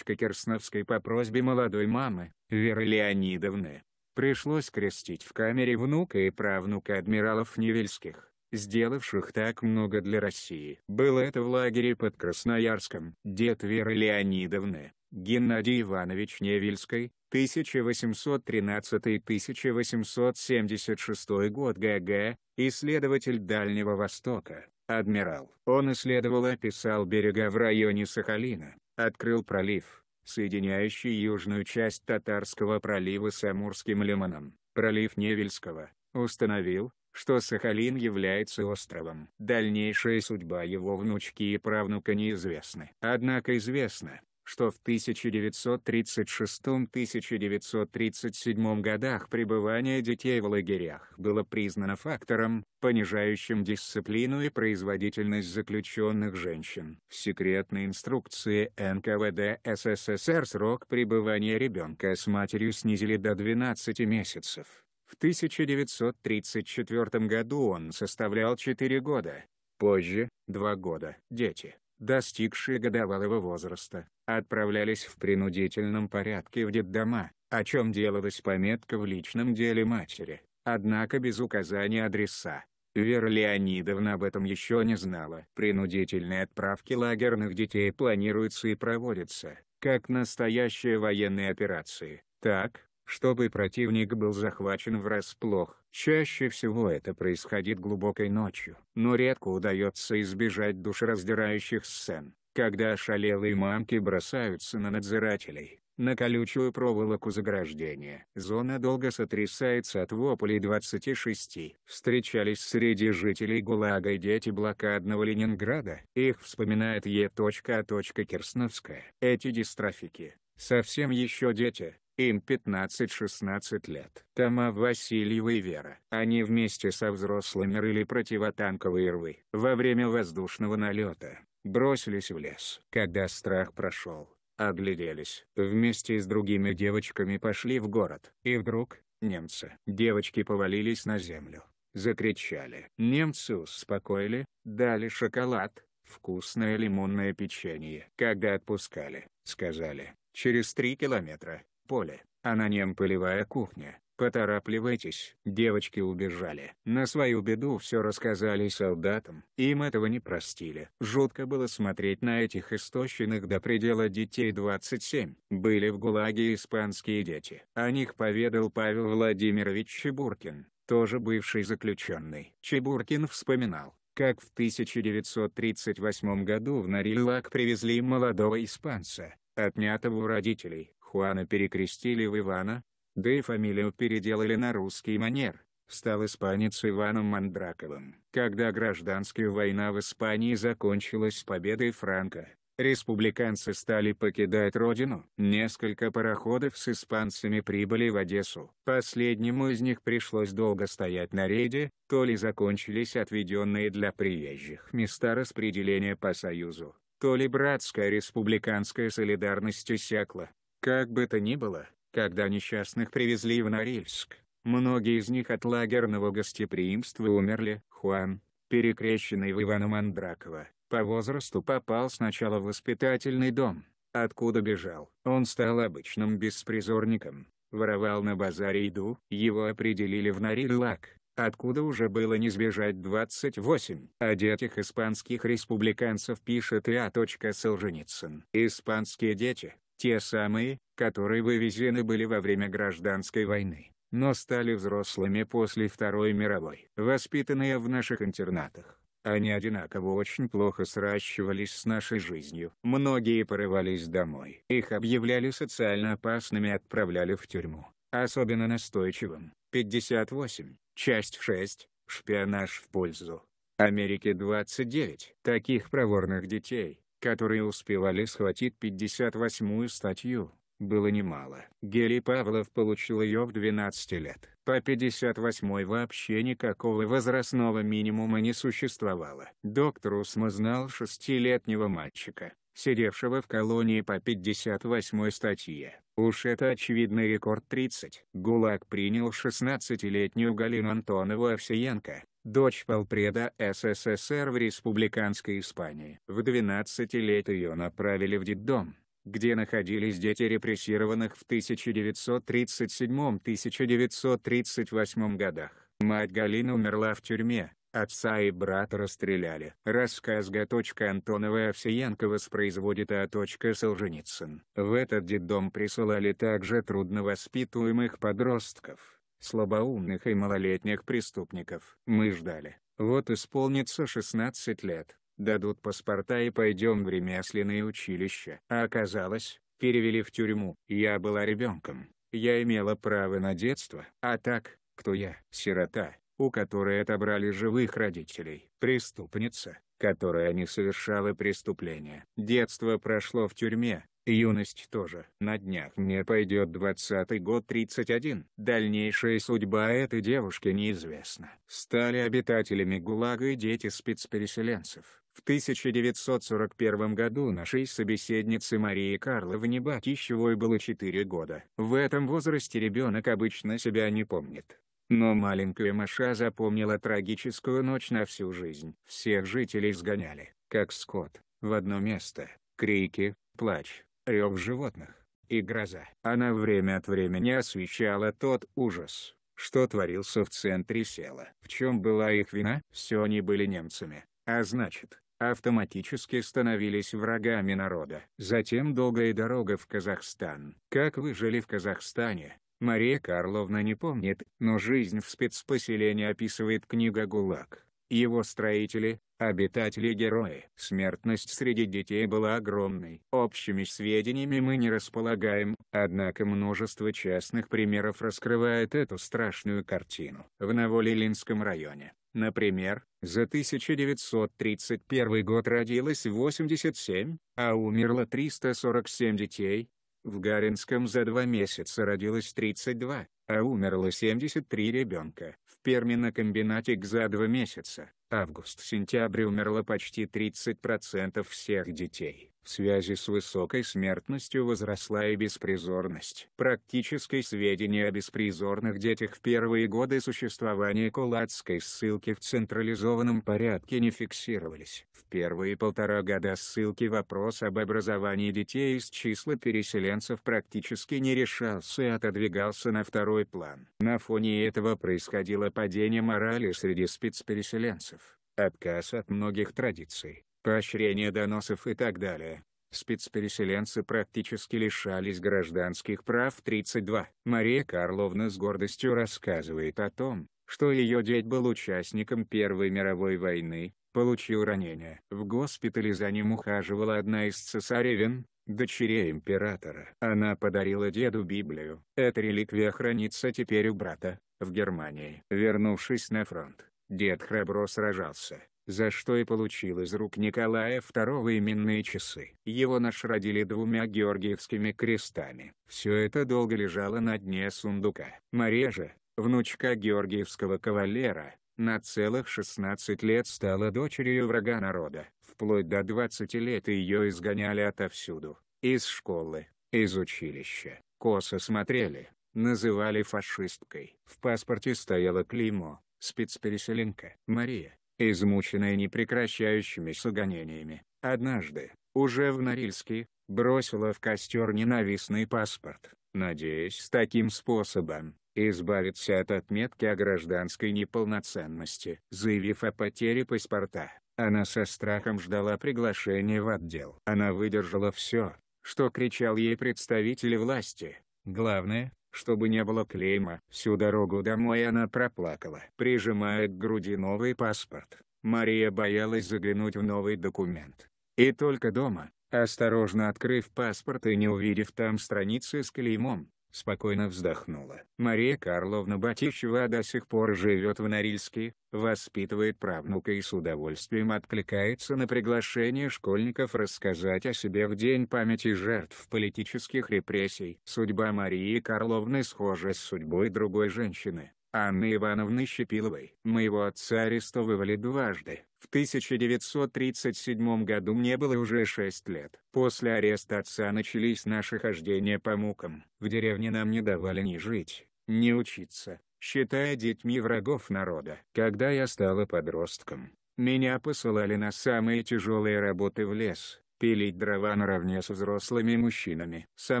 Керсновской по просьбе молодой мамы, Веры Леонидовны. Пришлось крестить в камере внука и правнука адмиралов Невельских, сделавших так много для России. Было это в лагере под Красноярском. Дед Веры Леонидовны, Геннадий Иванович Невельской, 1813-1876 год ГГ, исследователь Дальнего Востока, адмирал. Он исследовал и описал берега в районе Сахалина, открыл пролив, соединяющий южную часть Татарского пролива с Амурским лиманом, пролив Невельского, установил, что Сахалин является островом. Дальнейшая судьба его внучки и правнука неизвестны. Однако известно, что в 1936-1937 годах пребывание детей в лагерях было признано фактором, понижающим дисциплину и производительность заключенных женщин. В секретной инструкции НКВД СССР срок пребывания ребенка с матерью снизили до 12 месяцев. В 1934 году он составлял 4 года, позже — 2 года. Дети, достигшие годовалого возраста, отправлялись в принудительном порядке в детдома, о чем делалась пометка в личном деле матери, однако без указания адреса. Вера Леонидовна об этом еще не знала. Принудительные отправки лагерных детей планируются и проводятся, как настоящие военные операции, так чтобы противник был захвачен врасплох. Чаще всего это происходит глубокой ночью, но редко удается избежать душераздирающих сцен, когда ошалелые мамки бросаются на надзирателей, на колючую проволоку заграждения. Зона долго сотрясается от воплей 26. Встречались среди жителей ГУЛАГа и дети блокадного Ленинграда. Их вспоминает Е.А. А Кирсновская. Эти дистрофики, совсем еще дети, им 15-16 лет. Тома Васильева и Вера. Они вместе со взрослыми рыли противотанковые рвы. Во время воздушного налета бросились в лес. Когда страх прошел, огляделись. Вместе с другими девочками пошли в город. И вдруг, немцы. Девочки повалились на землю. Закричали. Немцы успокоили, дали шоколад, вкусное лимонное печенье. Когда отпускали, сказали, через три километра, поле, а на нем пылевая кухня. Поторапливайтесь, девочки убежали. На свою беду все рассказали солдатам, им этого не простили. Жутко было смотреть на этих истощенных до предела детей 27. Были в ГУЛАГе испанские дети. О них поведал Павел Владимирович Чебуркин, тоже бывший заключенный. Чебуркин вспоминал как в 1938 году в Нарилак привезли молодого испанца, отнятого у родителей, Хуана перекрестили в Ивана, да и фамилию переделали на русский манер, стал испанец Иваном Мандраковым. Когда гражданская война в Испании закончилась победой Франка, республиканцы стали покидать родину. Несколько пароходов с испанцами прибыли в Одессу. Последнему из них пришлось долго стоять на рейде, то ли закончились отведенные для приезжих места распределения по Союзу, то ли братская республиканская солидарность иссякла. Как бы то ни было, когда несчастных привезли в Норильск, многие из них от лагерного гостеприимства умерли. Хуан, перекрещенный в Ивана Мандракова, по возрасту попал сначала в воспитательный дом, откуда бежал. Он стал обычным беспризорником, воровал на базаре еду. Его определили в Нарильлак, откуда уже было не сбежать 28. О детях испанских республиканцев пишет А. Солженицын. Испанские дети, те самые, которые вывезены были во время гражданской войны, но стали взрослыми после Второй мировой. Воспитанные в наших интернатах, они одинаково очень плохо сращивались с нашей жизнью. Многие порывались домой. Их объявляли социально опасными и отправляли в тюрьму. Особенно настойчивым. 58. Часть 6. Шпионаж в пользу. Америки 29. Таких проворных детей, которые успевали схватить 58-ю статью, было немало. Герий Павлов получил ее в 12 лет. По 58-й вообще никакого возрастного минимума не существовало. Доктор Усма знал шестилетнего мальчика, сидевшего в колонии по 58 статье. Уж это очевидный рекорд 30. ГУЛАГ принял 16-летнюю Галину Антонову Овсиенко, дочь полпреда СССР в республиканской Испании. В 12 лет ее направили в детдом, где находились дети репрессированных в 1937-1938 годах. Мать Галины умерла в тюрьме, Отца и брата расстреляли. Рассказ Гаточка Антонова Овсиенко воспроизводит А. Солженицын. В этот детдом присылали также трудновоспитуемых подростков, слабоумных и малолетних преступников. Мы ждали. Вот исполнится 16 лет, дадут паспорта и пойдем в ремесленное училище. А оказалось, перевели в тюрьму. Я была ребенком. Я имела право на детство. А так, кто я? Сирота у которой отобрали живых родителей. Преступница, которая не совершала преступления. Детство прошло в тюрьме, юность тоже. На днях мне пойдет двадцатый год 31. Дальнейшая судьба этой девушки неизвестна. Стали обитателями ГУЛАГа и дети спецпереселенцев. В 1941 году нашей собеседнице Марии Карловне Батищевой было 4 года. В этом возрасте ребенок обычно себя не помнит. Но маленькая Маша запомнила трагическую ночь на всю жизнь. Всех жителей сгоняли, как скот, в одно место. Крики, плач, рев животных и гроза. Она время от времени освещала тот ужас, что творился в центре села. В чем была их вина? Все они были немцами, а значит, автоматически становились врагами народа. Затем долгая дорога в Казахстан. Как выжили в Казахстане, Мария Карловна не помнит, но жизнь в спецпоселении описывает книга «ГУЛАГ». Его строители, обитатели-герои. Смертность среди детей была огромной. Общими сведениями мы не располагаем, однако множество частных примеров раскрывает эту страшную картину. В Новолилинском районе, например, за 1931 год родилось 87, а умерло 347 детей, в Гаринском за два месяца родилось 32, а умерло 73 ребенка. В Перми на комбинате за два месяца, август-сентябрь умерло почти 30% всех детей. В связи с высокой смертностью возросла и беспризорность. Практическое сведения о беспризорных детях в первые годы существования кулацкой ссылки в централизованном порядке не фиксировались. В первые полтора года ссылки вопрос об образовании детей из числа переселенцев практически не решался и отодвигался на второй план. На фоне этого происходило падение морали среди спецпереселенцев отказ от многих традиций, поощрение доносов и так далее. Спецпереселенцы практически лишались гражданских прав 32. Мария Карловна с гордостью рассказывает о том, что ее дед был участником Первой мировой войны, получил ранение. В госпитале за ним ухаживала одна из цесаревин, дочерей императора. Она подарила деду Библию. Эта реликвия хранится теперь у брата, в Германии. Вернувшись на фронт, дед храбро сражался, за что и получил из рук Николая II именные часы. Его нашрадили двумя георгиевскими крестами. Все это долго лежало на дне сундука. Мария же, внучка георгиевского кавалера, на целых 16 лет стала дочерью врага народа. Вплоть до 20 лет ее изгоняли отовсюду, из школы, из училища, косо смотрели, называли фашисткой. В паспорте стояло клеймо «Спецпереселенка». Мария, измученная непрекращающимися гонениями, однажды, уже в Норильске, бросила в костер ненавистный паспорт, надеясь таким способом, избавиться от отметки о гражданской неполноценности. Заявив о потере паспорта, она со страхом ждала приглашения в отдел. Она выдержала все, что кричал ей представитель власти. Главное, чтобы не было клейма. Всю дорогу домой она проплакала. Прижимая к груди новый паспорт, Мария боялась заглянуть в новый документ. И только дома, осторожно открыв паспорт и не увидев там страницы с клеймом, Спокойно вздохнула. Мария Карловна Батищева до сих пор живет в Норильске, воспитывает правнука и с удовольствием откликается на приглашение школьников рассказать о себе в День памяти жертв политических репрессий. Судьба Марии Карловны схожа с судьбой другой женщины, Анны Ивановны Щепиловой. Моего отца арестовывали дважды. В 1937 году мне было уже 6 лет. После ареста отца начались наши хождения по мукам. В деревне нам не давали ни жить, ни учиться, считая детьми врагов народа. Когда я стала подростком, меня посылали на самые тяжелые работы в лес, пилить дрова наравне с взрослыми мужчинами. Со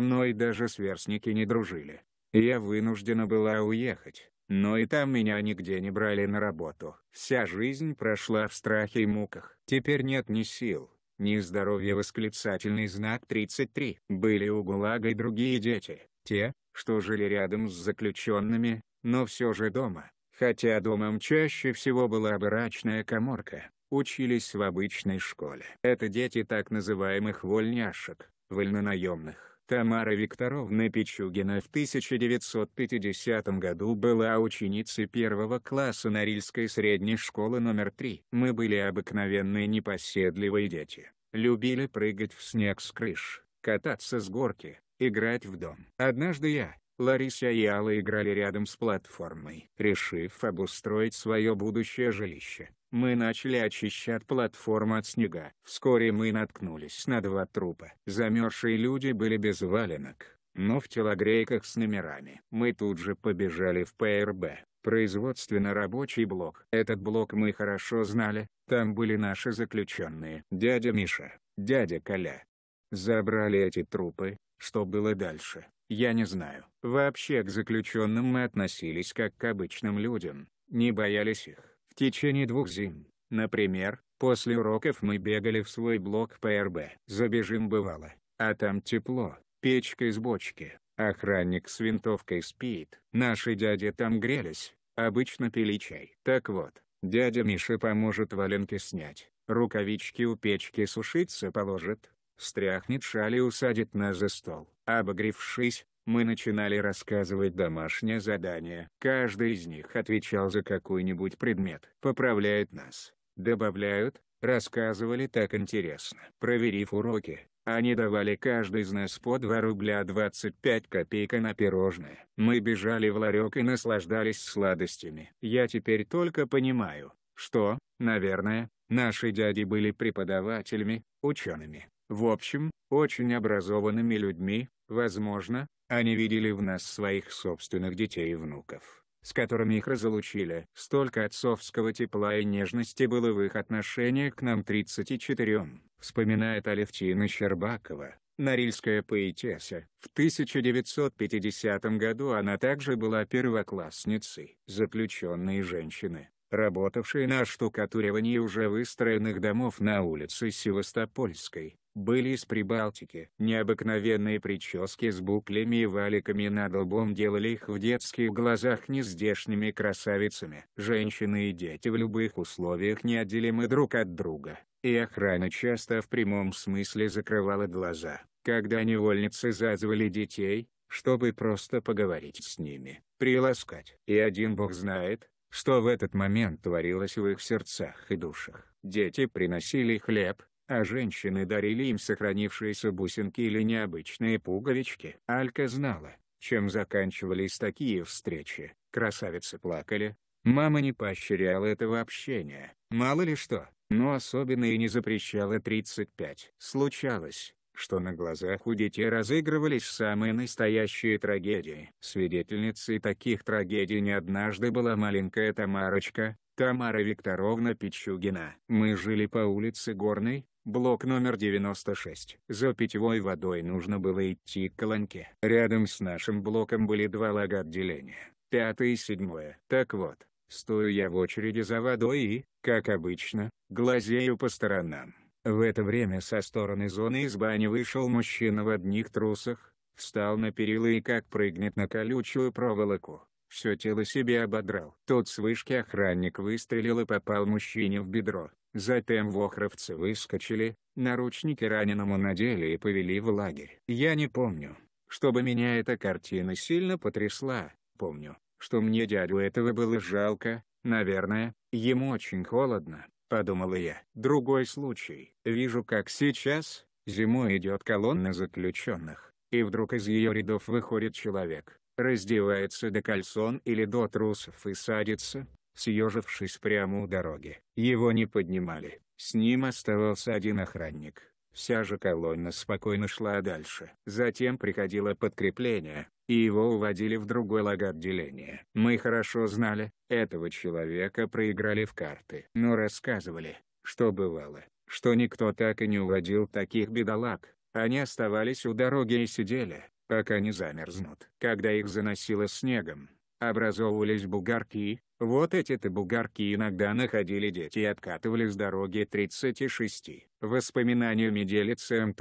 мной даже сверстники не дружили. Я вынуждена была уехать, но и там меня нигде не брали на работу. Вся жизнь прошла в страхе и муках. Теперь нет ни сил, ни здоровья. Восклицательный знак 33. Были у ГУЛАГа и другие дети. Те, что жили рядом с заключенными, но все же дома. Хотя домом чаще всего была барачная коморка. Учились в обычной школе. Это дети так называемых вольняшек, вольнонаемных. Тамара Викторовна Пичугина в 1950 году была ученицей первого класса Норильской средней школы номер 3. Мы были обыкновенные непоседливые дети, любили прыгать в снег с крыш, кататься с горки, играть в дом. Однажды я, Лариса и Алла играли рядом с платформой. Решив обустроить свое будущее жилище, мы начали очищать платформу от снега. Вскоре мы наткнулись на два трупа. Замерзшие люди были без валенок, но в телогрейках с номерами. Мы тут же побежали в ПРБ, производственно-рабочий блок. Этот блок мы хорошо знали, там были наши заключенные. Дядя Миша, дядя Коля. Забрали эти трупы, что было дальше? Я не знаю. Вообще к заключенным мы относились как к обычным людям, не боялись их. В течение двух зим, например, после уроков мы бегали в свой блок ПРБ. Забежим бывало, а там тепло, печка из бочки, охранник с винтовкой спит. Наши дяди там грелись, обычно пили чай. Так вот, дядя Миша поможет валенки снять, рукавички у печки сушиться положит, Стряхнет шаль и усадит нас за стол. Обогревшись, мы начинали рассказывать домашнее задание. Каждый из них отвечал за какой-нибудь предмет. Поправляют нас. Добавляют. Рассказывали так интересно. Проверив уроки, они давали каждый из нас по 2 рубля 25 копейка на пирожное. Мы бежали в ларек и наслаждались сладостями. Я теперь только понимаю, что, наверное, наши дяди были преподавателями, учеными. В общем, очень образованными людьми, возможно, они видели в нас своих собственных детей и внуков, с которыми их разлучили. Столько отцовского тепла и нежности было в их отношении к нам 34 вспоминает Алевтина Щербакова, норильская поэтесса. В 1950 году она также была первоклассницей заключенной женщины, работавшие на штукатуривании уже выстроенных домов на улице Севастопольской были из Прибалтики. Необыкновенные прически с буклями и валиками над лбом делали их в детских глазах нездешними красавицами. Женщины и дети в любых условиях неотделимы друг от друга, и охрана часто в прямом смысле закрывала глаза, когда невольницы зазвали детей, чтобы просто поговорить с ними, приласкать. И один бог знает, что в этот момент творилось в их сердцах и душах. Дети приносили хлеб, а женщины дарили им сохранившиеся бусинки или необычные пуговички. Алька знала, чем заканчивались такие встречи. Красавицы плакали. Мама не поощряла этого общения, мало ли что, но особенно и не запрещала 35. Случалось, что на глазах у детей разыгрывались самые настоящие трагедии. Свидетельницей таких трагедий не однажды была маленькая Тамарочка, Тамара Викторовна Пичугина. Мы жили по улице Горной, Блок номер 96. За питьевой водой нужно было идти к колонке. Рядом с нашим блоком были два лага отделения. Пятое и седьмое. Так вот, стою я в очереди за водой и, как обычно, глазею по сторонам. В это время со стороны зоны из бани вышел мужчина в одних трусах, встал на перила и как прыгнет на колючую проволоку, все тело себе ободрал. Тот с вышки охранник выстрелил и попал мужчине в бедро. Затем вохровцы выскочили, наручники раненому надели и повели в лагерь. Я не помню, чтобы меня эта картина сильно потрясла. Помню, что мне дядю этого было жалко, наверное, ему очень холодно, подумала я. Другой случай. Вижу как сейчас, зимой идет колонна заключенных, и вдруг из ее рядов выходит человек раздевается до кальсон или до трусов и садится, съежившись прямо у дороги. Его не поднимали, с ним оставался один охранник. Вся же колонна спокойно шла дальше. Затем приходило подкрепление, и его уводили в другой лаг отделения. Мы хорошо знали, этого человека проиграли в карты. Но рассказывали, что бывало, что никто так и не уводил таких бедолаг. Они оставались у дороги и сидели, пока не замерзнут. Когда их заносило снегом, образовывались бугорки, вот эти-то бугорки иногда находили дети и откатывали с дороги 36. Воспоминаниями делится М.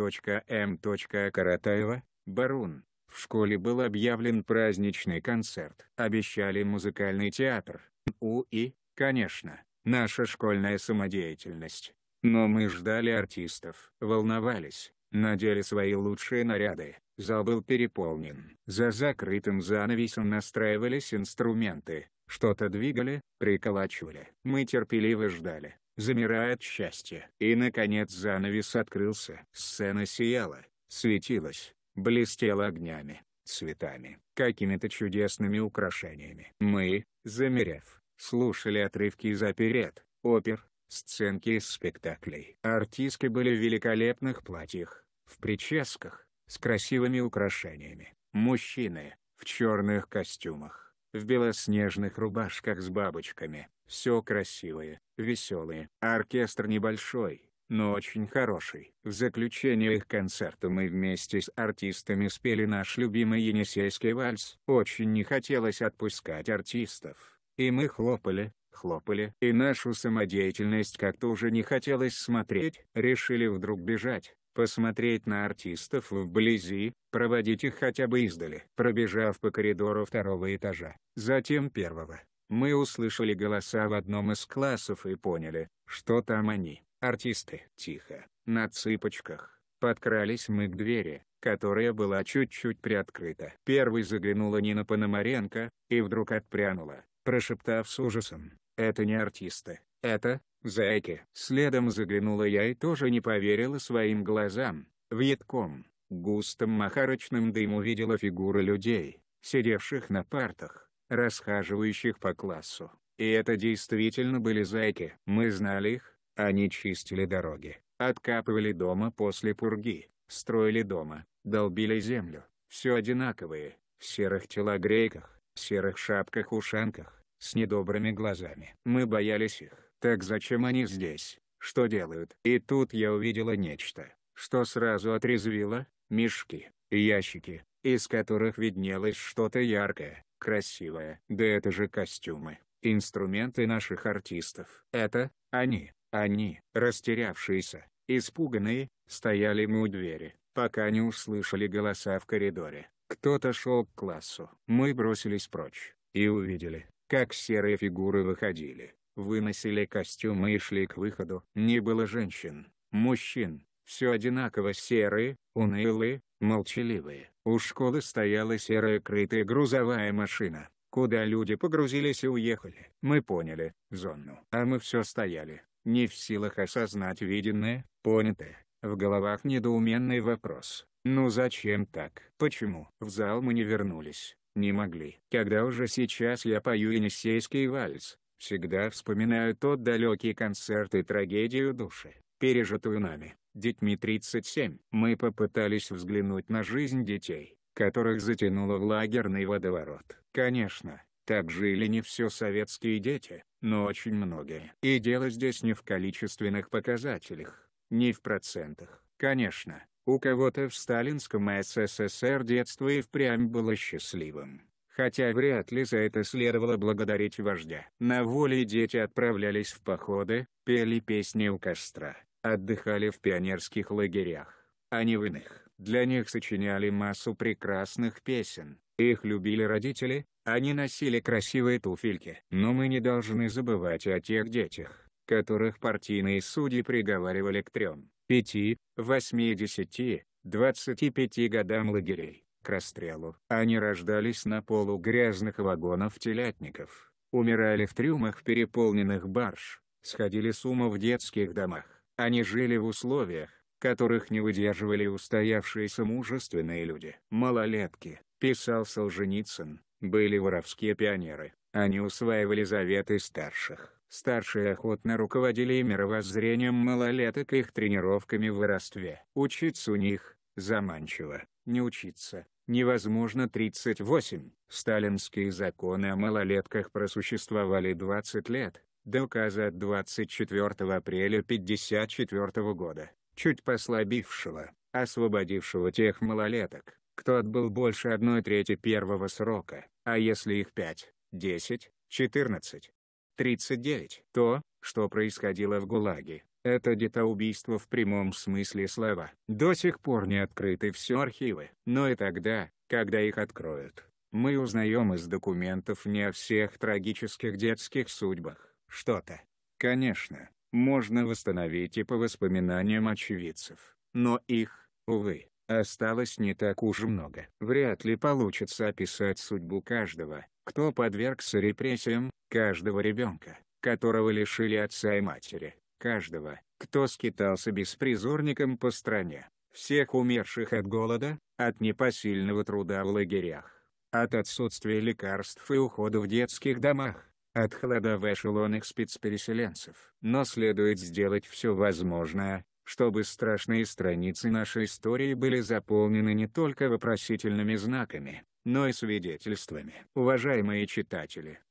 Каратаева, Барун. В школе был объявлен праздничный концерт. Обещали музыкальный театр. У и, конечно, наша школьная самодеятельность. Но мы ждали артистов, волновались, надели свои лучшие наряды, Зал был переполнен. За закрытым занавесом настраивались инструменты, что-то двигали, приколачивали. Мы терпеливо ждали, замирая от счастья. И наконец занавес открылся. Сцена сияла, светилась, блестела огнями, цветами, какими-то чудесными украшениями. Мы, замерев, слушали отрывки из оперет, опер, сценки из спектаклей. Артистки были в великолепных платьях, в прическах, с красивыми украшениями. Мужчины в черных костюмах, в белоснежных рубашках с бабочками. Все красивые, веселые, а оркестр небольшой, но очень хороший. В заключение их концерта мы вместе с артистами спели наш любимый енисейский вальс. Очень не хотелось отпускать артистов, и мы хлопали, хлопали. И нашу самодеятельность как-то уже не хотелось смотреть. Решили вдруг бежать, посмотреть на артистов вблизи, проводить их хотя бы издали. Пробежав по коридору второго этажа, затем первого, мы услышали голоса в одном из классов и поняли, что там они, артисты. Тихо, на цыпочках, подкрались мы к двери, которая была чуть-чуть приоткрыта. Первой заглянула Нина Пономаренко, и вдруг отпрянула, прошептав с ужасом, «Это не артисты». Это, зайки. Следом заглянула я и тоже не поверила своим глазам. В едком, густом махарочном дыму видела фигуры людей, сидевших на партах, расхаживающих по классу. И это действительно были зайки. Мы знали их, они чистили дороги, откапывали дома после пурги, строили дома, долбили землю. Все одинаковые, в серых телогрейках, в серых шапках-ушанках, с недобрыми глазами. Мы боялись их. Так зачем они здесь? Что делают? И тут я увидела нечто, что сразу отрезвило, мешки, ящики, из которых виднелось что-то яркое, красивое. Да это же костюмы, инструменты наших артистов. Это, они, они, растерявшиеся, испуганные, стояли мы у двери, пока не услышали голоса в коридоре. Кто-то шел к классу. Мы бросились прочь, и увидели, как серые фигуры выходили. Выносили костюмы и шли к выходу. Не было женщин, мужчин, все одинаково серые, унылые, молчаливые. У школы стояла серая крытая грузовая машина, куда люди погрузились и уехали. Мы поняли, зону. А мы все стояли, не в силах осознать виденное, понятое. В головах недоуменный вопрос. Ну зачем так? Почему? В зал мы не вернулись. Не могли. Когда уже сейчас я пою енисейский вальс, Всегда вспоминаю тот далекий концерт и трагедию души, пережитую нами, детьми 37. Мы попытались взглянуть на жизнь детей, которых затянуло в лагерный водоворот. Конечно, так жили не все советские дети, но очень многие. И дело здесь не в количественных показателях, не в процентах. Конечно, у кого-то в сталинском СССР детство и впрямь было счастливым хотя вряд ли за это следовало благодарить вождя. На воле дети отправлялись в походы, пели песни у костра, отдыхали в пионерских лагерях, а не в иных. Для них сочиняли массу прекрасных песен, их любили родители, они носили красивые туфельки. Но мы не должны забывать о тех детях, которых партийные судьи приговаривали к трем, пяти, восьми десяти, двадцати пяти годам лагерей к расстрелу. Они рождались на полу грязных вагонов-телятников, умирали в трюмах переполненных барж, сходили с ума в детских домах. Они жили в условиях, которых не выдерживали устоявшиеся мужественные люди. «Малолетки», — писал Солженицын, — были воровские пионеры. Они усваивали заветы старших. Старшие охотно руководили и мировоззрением малолеток и их тренировками в воровстве. Учиться у них, заманчиво, не учиться невозможно 38. Сталинские законы о малолетках просуществовали 20 лет, до указа от 24 апреля 1954 года, чуть послабившего, освободившего тех малолеток, кто отбыл больше 1 трети первого срока, а если их 5, 10, 14, 39. То, что происходило в ГУЛАГе, это детоубийство в прямом смысле слова. До сих пор не открыты все архивы, но и тогда, когда их откроют, мы узнаем из документов не о всех трагических детских судьбах, что-то. Конечно, можно восстановить и по воспоминаниям очевидцев, но их, увы, осталось не так уж много. Вряд ли получится описать судьбу каждого, кто подвергся репрессиям, каждого ребенка, которого лишили отца и матери, каждого, кто скитался беспризорником по стране, всех умерших от голода, от непосильного труда в лагерях, от отсутствия лекарств и ухода в детских домах, от холода в эшелонах спецпереселенцев. Но следует сделать все возможное, чтобы страшные страницы нашей истории были заполнены не только вопросительными знаками, но и свидетельствами. Уважаемые читатели,